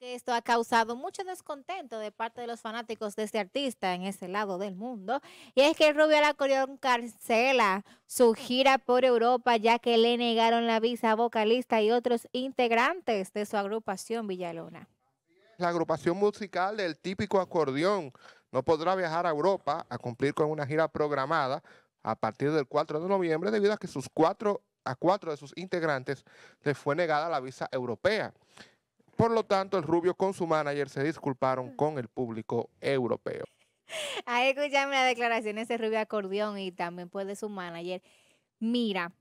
esto ha causado mucho descontento de parte de los fanáticos de este artista en ese lado del mundo. Y es que Rubio Alacorión cancela su gira por Europa ya que le negaron la visa a vocalista y otros integrantes de su agrupación Villalona. La agrupación musical del típico acordeón no podrá viajar a Europa a cumplir con una gira programada a partir del 4 de noviembre debido a que sus cuatro, a cuatro de sus integrantes le fue negada la visa europea. Por lo tanto, el Rubio con su manager se disculparon mm. con el público europeo. Ahí escuchame las declaraciones de Rubio Acordeón y también pues de su manager. Mira,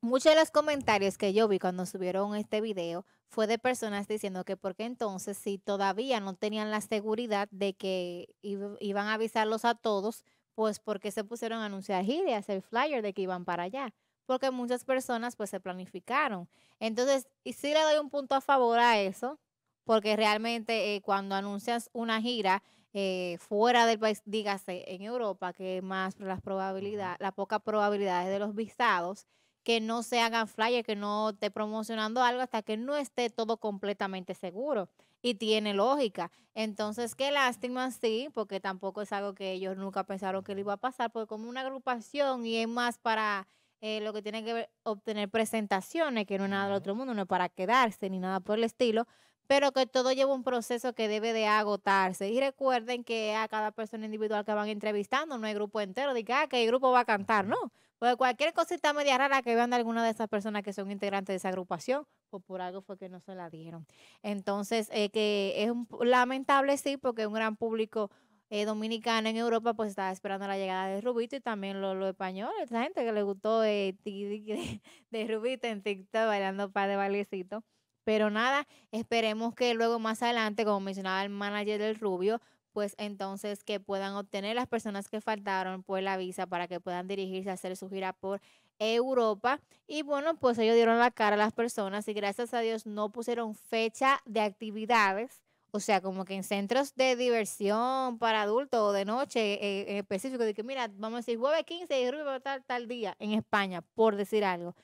muchos de los comentarios que yo vi cuando subieron este video fue de personas diciendo que porque entonces si todavía no tenían la seguridad de que iban a avisarlos a todos, pues porque se pusieron a anunciar ideas, hacer flyer de que iban para allá porque muchas personas pues se planificaron. Entonces, y sí le doy un punto a favor a eso, porque realmente eh, cuando anuncias una gira eh, fuera del país, dígase en Europa, que más las probabilidades, las pocas probabilidades de los visados, que no se hagan flyers, que no esté promocionando algo hasta que no esté todo completamente seguro. Y tiene lógica. Entonces, qué lástima, sí, porque tampoco es algo que ellos nunca pensaron que le iba a pasar, porque como una agrupación y es más para eh, lo que tiene que ver, obtener presentaciones, que no es nada del otro mundo, no es para quedarse ni nada por el estilo, pero que todo lleva un proceso que debe de agotarse. Y recuerden que a cada persona individual que van entrevistando, no hay grupo entero, de que, ah, que el grupo va a cantar, no. Pues cualquier cosita media rara que vean de alguna de esas personas que son integrantes de esa agrupación, pues por algo fue que no se la dieron. Entonces, eh, que es lamentable, sí, porque un gran público eh, dominicana en Europa, pues estaba esperando la llegada de Rubito y también los lo españoles, la gente que le gustó de, de, Rubito en TikTok bailando para de bailecito. Pero nada, esperemos que luego más adelante, como mencionaba el manager del Rubio, pues entonces que puedan obtener las personas que faltaron pues la visa para que puedan dirigirse a hacer su gira por Europa. Y bueno, pues ellos dieron la cara a las personas y gracias a Dios no pusieron fecha de actividades o sea, como que en centros de diversión para adultos o de noche eh, específico, de que mira, vamos a decir jueves 15 y a estar tal día en España, por decir algo.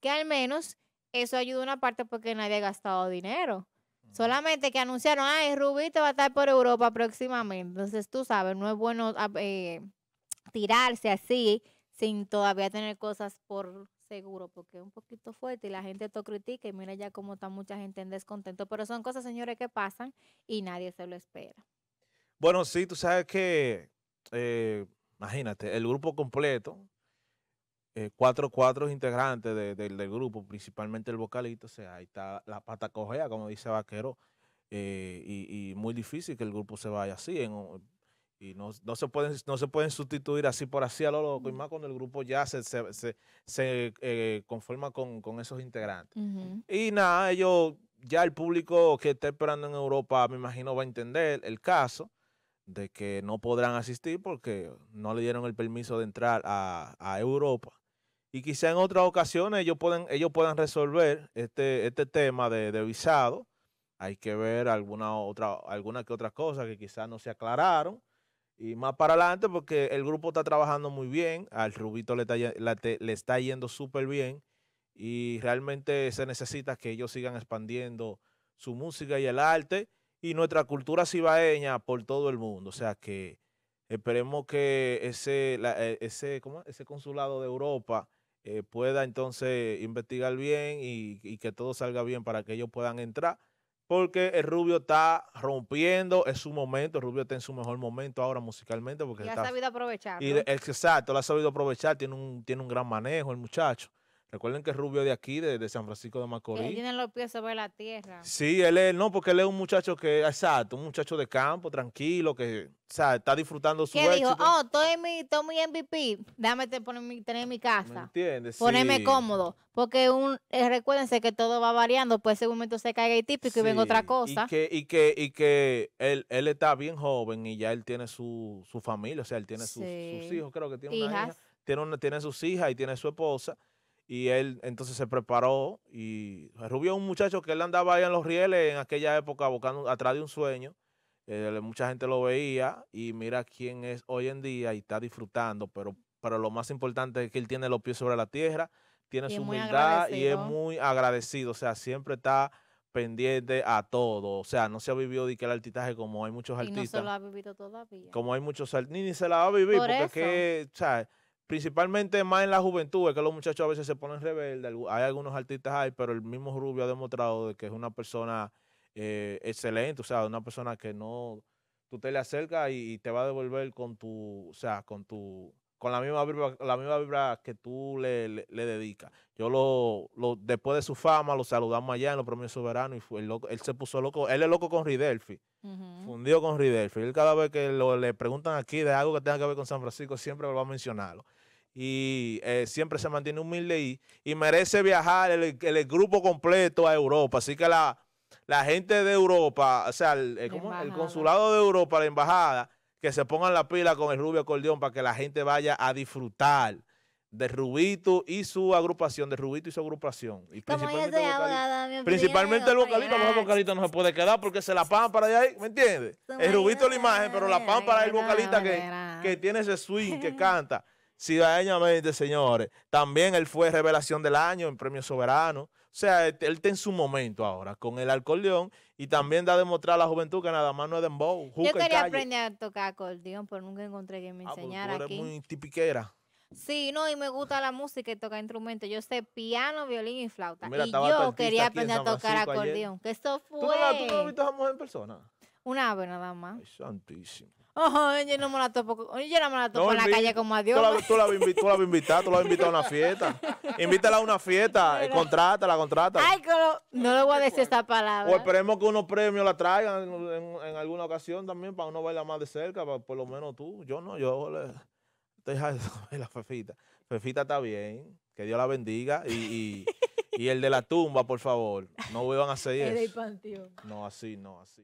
Que al menos eso ayuda una parte porque nadie ha gastado dinero. Solamente que anunciaron, ay, Rubito va a estar por Europa próximamente. Entonces, tú sabes, no es bueno ah, eh, tirarse así sin todavía tener cosas por seguro, porque es un poquito fuerte y la gente te critica y mira ya cómo está mucha gente en descontento, pero son cosas, señores, que pasan y nadie se lo espera. Bueno, sí, tú sabes que, eh, imagínate, el grupo completo, eh, cuatro, cuatro integrantes del grupo, principalmente el vocalito, o sea, ahí está la pata cojea, como dice Vaquero, eh, y, y, muy difícil que el grupo se vaya así. En, y no, se pueden, no se pueden sustituir así por así a lo loco, y más cuando el grupo ya se, se, eh, conforma con, esos integrantes. Y nada, ellos, ya el público que está esperando en Europa, me imagino, va a entender el caso de que no podrán asistir porque no le dieron el permiso de entrar a, Europa. Y quizá en otras ocasiones ellos pueden, ellos puedan resolver este, este tema de, de visado. Hay que ver alguna otra, alguna que otra cosa que quizás no se aclararon y más para adelante porque el grupo está trabajando muy bien, al Rubito le está, yendo súper bien y realmente se necesita que ellos sigan expandiendo su música y el arte y nuestra cultura cibaeña por todo el mundo. O sea que esperemos que ese, e, ese, consulado de Europa eh, pueda entonces investigar bien y que todo salga bien para que ellos puedan entrar porque el Rubio está rompiendo, es su momento, el Rubio está en su mejor momento ahora musicalmente. Porque y ha sabido aprovechar. Exacto, lo ha sabido aprovechar, tiene un, tiene un gran manejo el muchacho. Recuerden que es Rubio de aquí, de, San Francisco de Macorís. Él tiene los pies sobre la tierra. Sí, él es, no, porque él es un muchacho que, exacto, un muchacho de campo, tranquilo, que, o sea, está disfrutando su ¿Qué éxito. dijo? Oh, estoy mi, mi MVP, déjame tener mi casa. ¿Me entiendes? Ponerme cómodo, porque un, eh, recuérdense que todo va variando, pues ese momento se cae el típico y venga otra cosa. Y que, y que, y que él, él está bien joven y ya él tiene su, su familia, o sea, él tiene sus, sus, hijos, creo que tiene Hijas. una hija. Tiene, tiene sus hijas y tiene su esposa. Y él entonces se preparó y Rubio es un muchacho que él andaba ahí en los rieles en aquella época buscando atrás de un sueño. Eh, mucha gente lo veía y mira quién es hoy en día y está disfrutando, pero, pero lo más importante es que él tiene los pies sobre la tierra, tiene su humildad y es muy agradecido, o sea, siempre está pendiente a todo, o sea, no se ha vivido de que el artistaje como hay muchos artistas. no se lo ha vivido todavía. Como hay muchos artistas, ni, ni se la va a vivir, Por porque o sea, principalmente más en la juventud, es que los muchachos a veces se ponen rebeldes, hay algunos artistas ahí, pero el mismo Rubio ha demostrado que es una persona eh, excelente, o sea, una persona que no, tú te le acercas y, te va a devolver con tu, o sea, con tu, con la misma vibra, la misma vibra que tú le, dedicas. Yo lo, lo, después de su fama, lo saludamos allá en los premios soberanos y fue, el loco, él se puso loco, él es loco con Ridelfi. fundió con Ridelfi. Él cada vez que lo, le preguntan aquí de algo que tenga que ver con San Francisco, siempre lo va a mencionarlo y eh, siempre se mantiene humilde y, y merece viajar el, grupo completo a Europa. Así que la, la gente de Europa, o sea, el, el, consulado de Europa, la embajada, que se pongan la pila con el Rubio Acordeón para que la gente vaya a disfrutar de Rubito y su agrupación, de Rubito y su agrupación. principalmente, el vocalista, el vocalista, no se puede quedar porque se la pagan para allá, ¿me entiendes? El Rubito es la imagen, pero la pagan para el vocalista que, que tiene ese swing, que canta me de señores, también él fue revelación del año en Premio Soberano. O sea, él, está en su momento ahora con el acordeón y también da a demostrar a la juventud que nada más no es de dembow. Yo quería aprender a tocar acordeón, pero nunca encontré quien me ah, enseñara muy tipiquera. Sí, no, y me gusta la música y tocar instrumentos. Yo sé piano, violín y flauta. y yo quería aprender a tocar acordeón. Que eso fue. ¿Tú no, la, ¿Tú en persona? Una vez nada más. Ay, santísimo. Oh, yo no me la topo, yo no me la topo en la calle como a Dios. Tú la, vas a invitar, tú la vas a a una fiesta. Invítala a una fiesta, contrata, eh, contrátala, contrátala. Ay, lo, no le voy a decir esta palabra. O esperemos que unos premios la traigan en, alguna ocasión también para uno verla más de cerca, por lo menos tú. Yo no, yo le, estoy la Fefita. Fefita está bien, que Dios la bendiga y, y, y el de la tumba, por favor, no vuelvan a hacer eso. No, así, no, así.